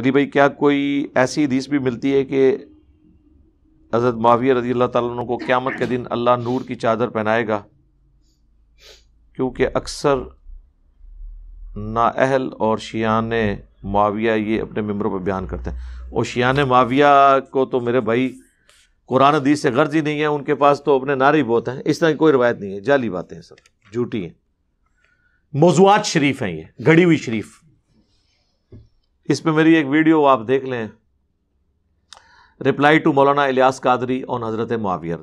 अली भाई क्या कोई ऐसी हदीस भी मिलती है कि हज़रत माविया रजी अल्लाह तुम को क़्यामत के दिन अल्लाह नूर की चादर पहनाएगा क्योंकि अक्सर नाअहल और शियान माविया ये अपने मम्बरों पर बयान करते हैं और शियान माविया को तो मेरे भाई कुरान हदीस से गर्ज ही नहीं है उनके पास तो अपने नारे बहुत हैं इस तरह की कोई रवायत नहीं है जाली बातें सब झूठी हैं मौजूद शरीफ हैं ये घड़ी हुई शरीफ इस पर मेरी एक वीडियो आप देख लें रिप्लाई टू मौलाना इलियास कादरी और नजरत मुआवियर